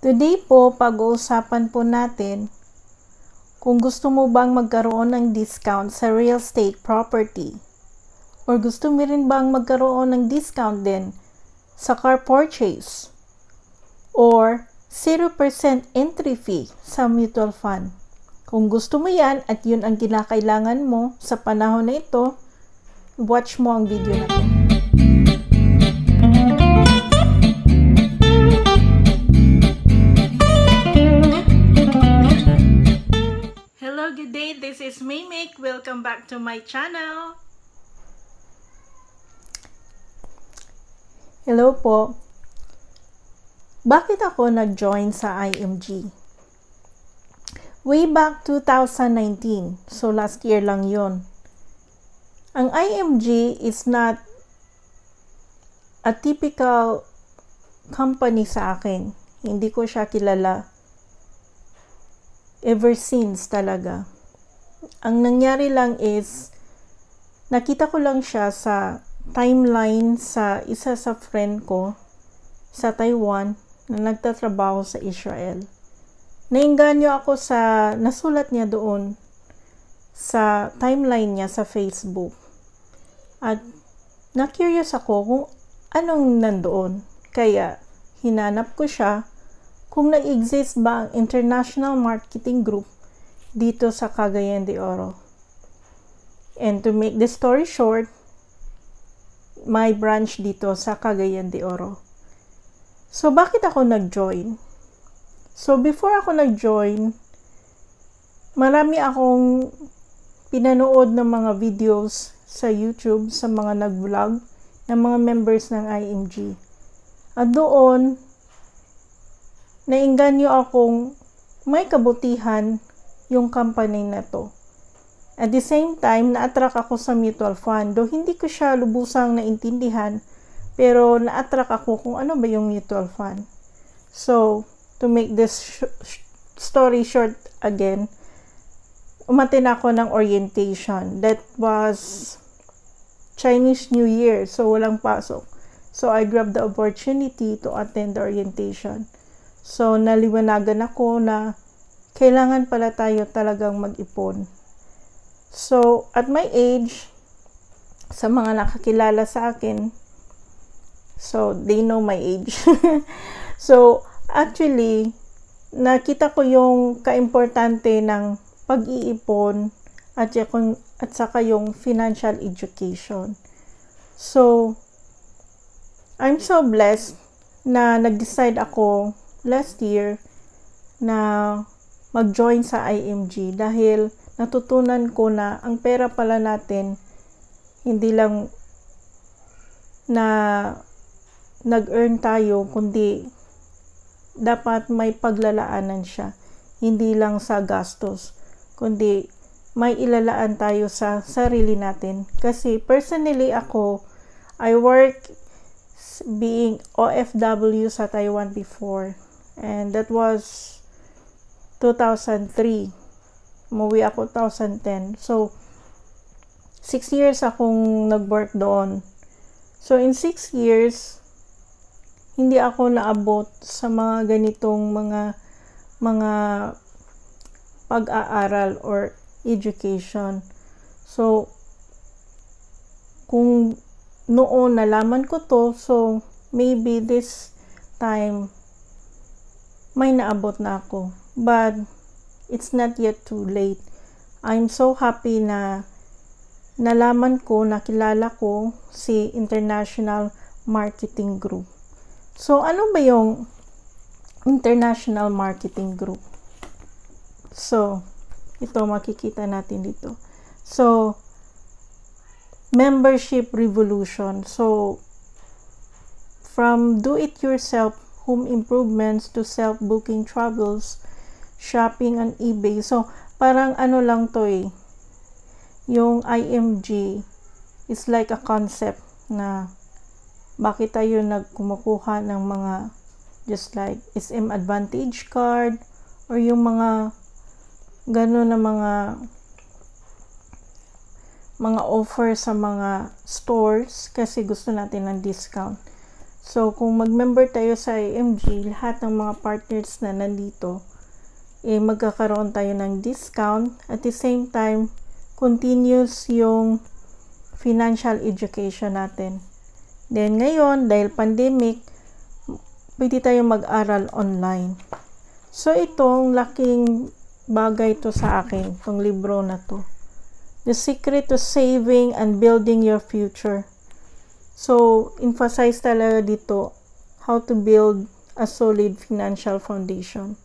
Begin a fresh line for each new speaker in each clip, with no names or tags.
Today po, pag-uusapan po natin kung gusto mo bang magkaroon ng discount sa real estate property or gusto mo rin bang magkaroon ng discount din sa car purchase or 0% entry fee sa mutual fund. Kung gusto mo yan at yun ang kinakailangan mo sa panahon na ito, watch mo ang video na ito. welcome back to my channel. Hello po. Bakit ako nag-join sa IMG? Way back 2019, so last year lang yon. Ang IMG is not a typical company sa akin. Hindi ko siya kilala ever since talaga ang nangyari lang is, nakita ko lang siya sa timeline sa isa sa friend ko sa Taiwan na nagtatrabaho sa Israel. Nainganyo ako sa nasulat niya doon sa timeline niya sa Facebook. At na-curious ako kung anong nandoon. Kaya hinanap ko siya kung nag-exist ba ang International Marketing Group dito sa Cagayan de Oro. And to make the story short, my branch dito sa Cagayan de Oro. So, bakit ako nag-join? So, before ako nag-join, marami akong pinanood ng mga videos sa YouTube sa mga nag-vlog ng mga members ng IMG. At doon, nainganyo akong may kabutihan yung company na to. At the same time, na-attract ako sa mutual fund. Though hindi ko siya lubusang naintindihan, pero na-attract ako kung ano ba yung mutual fund. So, to make this sh- story short again, umatin ako ng orientation. That was Chinese New Year, so walang pasok. So, I grabbed the opportunity to attend the orientation. So, naliwanagan ako na kailangan pala tayo talagang mag-ipon. So, at my age, sa mga nakakilala sa akin, so, they know my age. so, actually, nakita ko yung kaimportante ng pag-iipon at, yung, at saka yung financial education. So, I'm so blessed na nag-decide ako last year na mag-join sa IMG dahil natutunan ko na ang pera pala natin hindi lang na nag-earn tayo kundi dapat may paglalaanan siya hindi lang sa gastos kundi may ilalaan tayo sa sarili natin kasi personally ako I work being OFW sa Taiwan before and that was 2003. Umuwi ako 2010. So, 6 years akong nag-work doon. So, in 6 years, hindi ako naabot sa mga ganitong mga mga pag-aaral or education. So, kung noon nalaman ko to, so maybe this time may naabot na ako but it's not yet too late. I'm so happy na nalaman ko, nakilala ko si International Marketing Group. So, ano ba yung International Marketing Group? So, ito makikita natin dito. So, membership revolution. So, from do-it-yourself home improvements to self-booking travels – shopping on eBay. So, parang ano lang to eh. Yung IMG is like a concept na bakit tayo nagkumukuha ng mga just like SM Advantage card or yung mga gano'n na mga mga offer sa mga stores kasi gusto natin ng discount. So, kung mag-member tayo sa IMG, lahat ng mga partners na nandito, eh, magkakaroon tayo ng discount. At the same time, continuous yung financial education natin. Then ngayon, dahil pandemic, pwede tayo mag-aral online. So itong laking bagay to sa akin, itong libro na to. The Secret to Saving and Building Your Future. So, emphasize talaga dito how to build a solid financial foundation.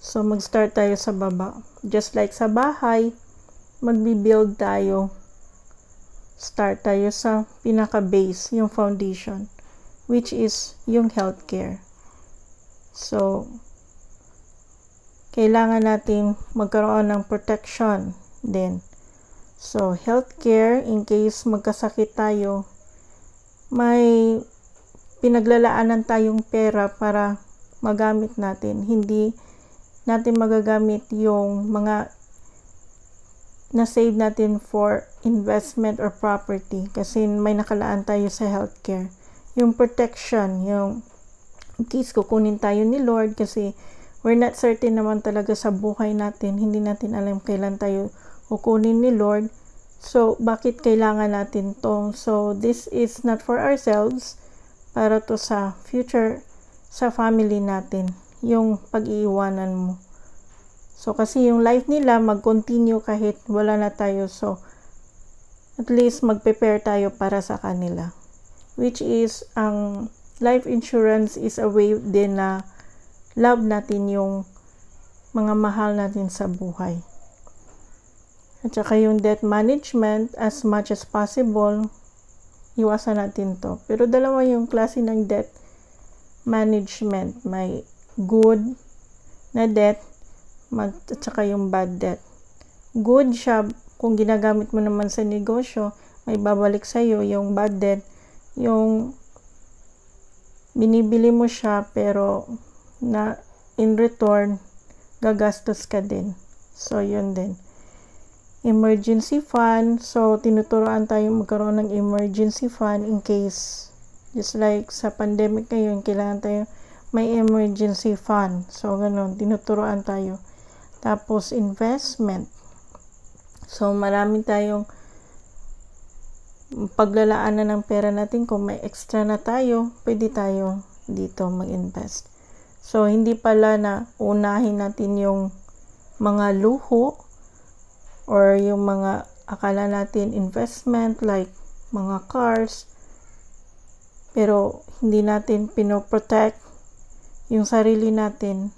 So, mag-start tayo sa baba. Just like sa bahay, magbi-build tayo. Start tayo sa pinaka-base, yung foundation, which is yung healthcare. So, kailangan natin magkaroon ng protection din. So, healthcare, in case magkasakit tayo, may pinaglalaanan tayong pera para magamit natin. Hindi natin magagamit yung mga na-save natin for investment or property kasi may nakalaan tayo sa healthcare. Yung protection, yung in case kukunin tayo ni Lord kasi we're not certain naman talaga sa buhay natin. Hindi natin alam kailan tayo kukunin ni Lord. So, bakit kailangan natin to? So, this is not for ourselves, para to sa future, sa family natin yung pag-iiwanan mo. So, kasi yung life nila, mag-continue kahit wala na tayo. So, at least mag-prepare tayo para sa kanila. Which is, ang life insurance is a way din na love natin yung mga mahal natin sa buhay. At saka yung debt management, as much as possible, iwasan natin to. Pero dalawa yung klase ng debt management. May good na debt mag, at saka yung bad debt. Good siya kung ginagamit mo naman sa negosyo, may babalik sa iyo yung bad debt, yung binibili mo siya pero na in return gagastos ka din. So yun din. Emergency fund. So tinuturoan tayo magkaroon ng emergency fund in case just like sa pandemic ngayon kailangan tayo may emergency fund. So, ganun, tinuturoan tayo. Tapos, investment. So, marami tayong paglalaan na ng pera natin. Kung may extra na tayo, pwede tayo dito mag-invest. So, hindi pala na unahin natin yung mga luho or yung mga akala natin investment like mga cars pero hindi natin pinoprotect yung sarili natin,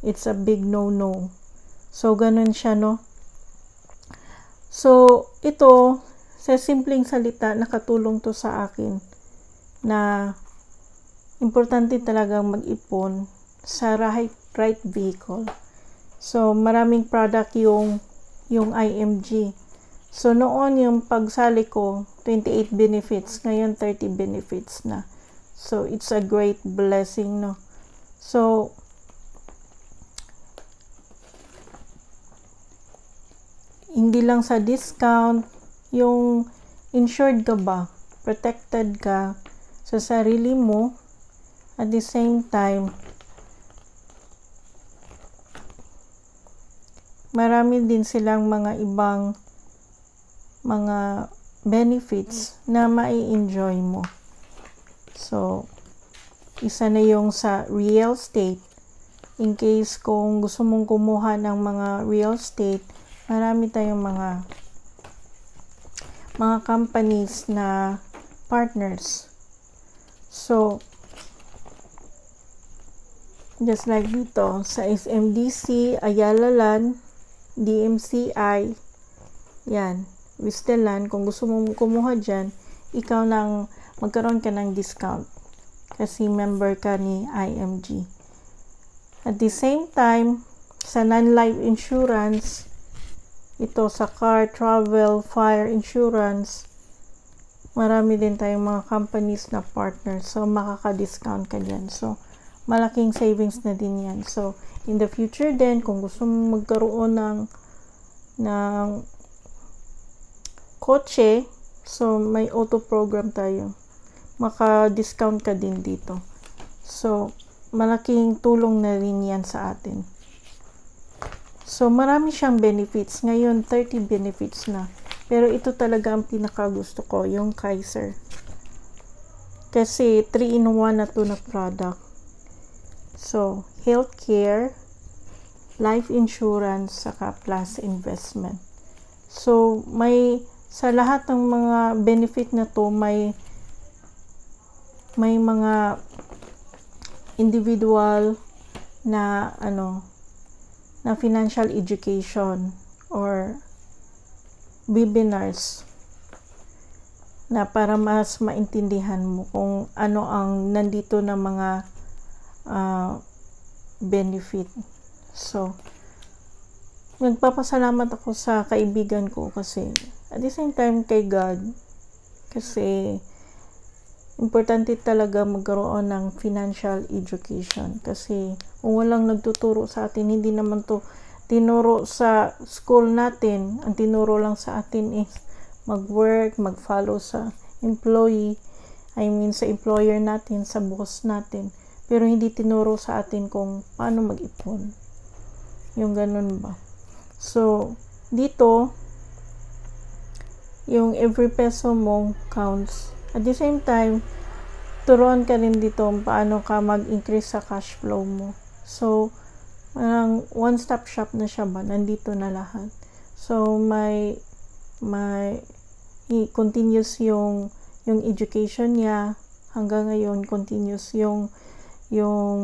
it's a big no-no. So, ganun siya, no? So, ito, sa simpleng salita, nakatulong to sa akin na importante talagang mag-ipon sa right, right vehicle. So, maraming product yung, yung IMG. So, noon yung pagsali ko, 28 benefits. Ngayon, 30 benefits na. So, it's a great blessing, no? So, hindi lang sa discount, yung insured ka ba, protected ka sa sarili mo, at the same time, marami din silang mga ibang mga benefits na mai-enjoy mo. So, isa na yung sa real estate. In case kung gusto mong kumuha ng mga real estate, marami tayong mga mga companies na partners. So, just like dito, sa SMDC, Ayala Land, DMCI, yan, Wistelan, kung gusto mong kumuha dyan, ikaw nang magkaroon ka ng discount kasi member ka ni IMG. At the same time, sa non-life insurance, ito sa car, travel, fire insurance, marami din tayong mga companies na partner. So, makaka-discount ka dyan. So, malaking savings na din yan. So, in the future din, kung gusto mong magkaroon ng ng kotse, so may auto program tayo maka-discount ka din dito. So, malaking tulong na rin yan sa atin. So, marami siyang benefits. Ngayon, 30 benefits na. Pero ito talaga ang pinakagusto ko, yung Kaiser. Kasi 3-in-1 na to na product. So, healthcare, life insurance, saka plus investment. So, may sa lahat ng mga benefit na to, may may mga individual na ano na financial education or webinars na para mas maintindihan mo kung ano ang nandito na mga uh, benefit. So, nagpapasalamat ako sa kaibigan ko kasi at the same time kay God kasi importante talaga magkaroon ng financial education kasi kung walang nagtuturo sa atin, hindi naman to tinuro sa school natin. Ang tinuro lang sa atin is mag-work, mag-follow sa employee, I mean sa employer natin, sa boss natin. Pero hindi tinuro sa atin kung paano mag-ipon. Yung ganun ba? So, dito, yung every peso mong counts at the same time, turuan ka rin dito paano ka mag-increase sa cash flow mo. So, parang one-stop shop na siya ba? Nandito na lahat. So, may, may, continuous yung, yung education niya. Hanggang ngayon, continuous yung, yung,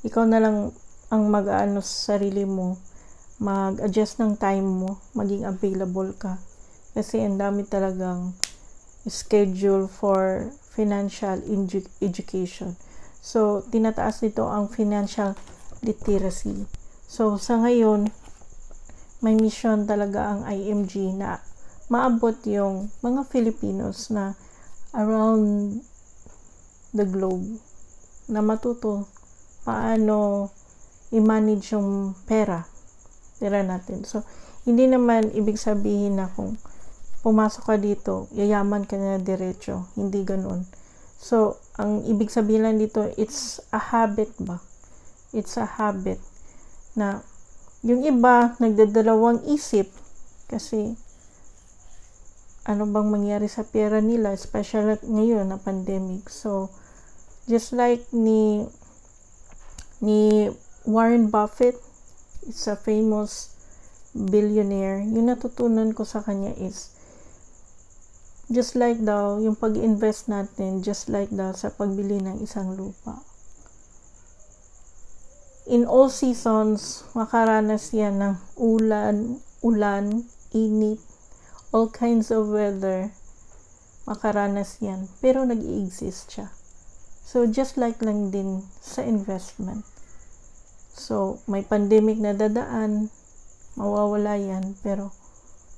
ikaw na lang ang mag-ano sa sarili mo. Mag-adjust ng time mo. Maging available ka. Kasi ang dami talagang schedule for financial edu- education. So, tinataas nito ang financial literacy. So, sa ngayon, may mission talaga ang IMG na maabot yung mga Filipinos na around the globe na matuto paano i-manage yung pera. Pera natin. So, hindi naman ibig sabihin na kung pumasok ka dito, yayaman ka na diretso. Hindi ganun. So, ang ibig sabihin lang dito, it's a habit ba? It's a habit na yung iba, nagdadalawang isip kasi ano bang mangyari sa pera nila, especially ngayon na pandemic. So, just like ni ni Warren Buffett, it's a famous billionaire, yung natutunan ko sa kanya is Just like daw, yung pag-invest natin, just like daw sa pagbili ng isang lupa. In all seasons, makaranas yan ng ulan, ulan, init, all kinds of weather. Makaranas yan. Pero nag-exist siya. So, just like lang din sa investment. So, may pandemic na dadaan, mawawala yan, pero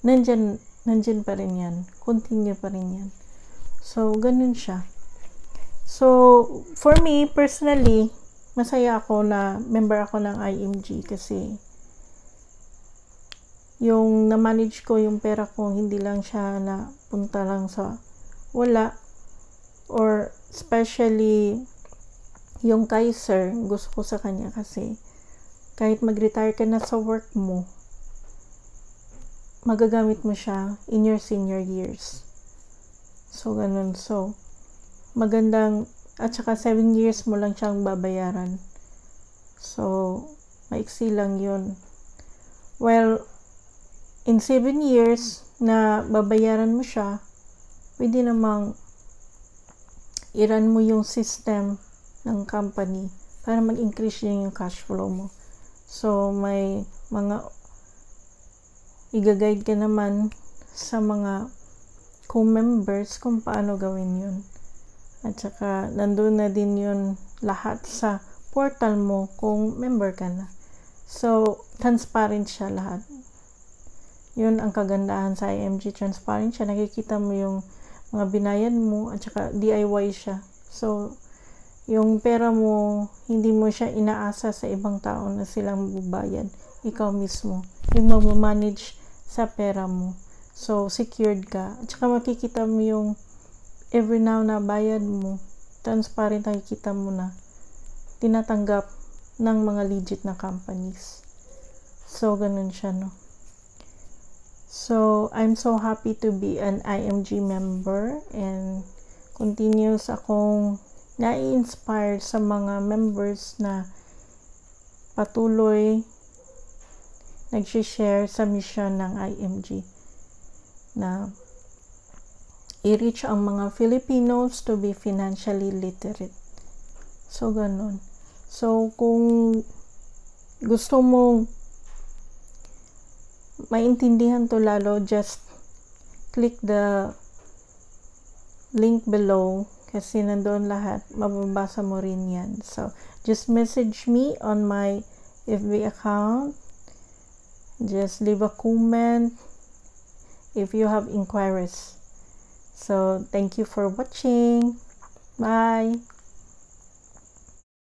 nandyan nandyan pa rin yan. Continue pa rin yan. So, ganun siya. So, for me, personally, masaya ako na member ako ng IMG kasi yung na-manage ko yung pera ko, hindi lang siya na punta lang sa wala or especially yung Kaiser, gusto ko sa kanya kasi kahit mag-retire ka na sa work mo, magagamit mo siya in your senior years. So, ganun. So, magandang, at saka 7 years mo lang siyang babayaran. So, maiksi lang yun. Well, in 7 years na babayaran mo siya, pwede namang iran mo yung system ng company para mag-increase yun yung cash flow mo. So, may mga i ka naman sa mga co-members kung paano gawin yun. At saka, nandun na din yun lahat sa portal mo kung member ka na. So, transparent siya lahat. Yun ang kagandahan sa IMG. Transparent siya. Nakikita mo yung mga binayan mo at saka DIY siya. So, yung pera mo, hindi mo siya inaasa sa ibang tao na silang bubayan. Ikaw mismo. Yung mag-manage sa pera mo. So, secured ka. At saka makikita mo yung every now na bayad mo, transparent nakikita mo na tinatanggap ng mga legit na companies. So, ganun siya, no? So, I'm so happy to be an IMG member and continues akong nai-inspire sa mga members na patuloy nagsishare sa mission ng IMG na i-reach ang mga Filipinos to be financially literate. So, ganun. So, kung gusto mong maintindihan to lalo, just click the link below kasi nandoon lahat. Mababasa mo rin yan. So, just message me on my FB account just leave a comment if you have inquiries so thank you for watching bye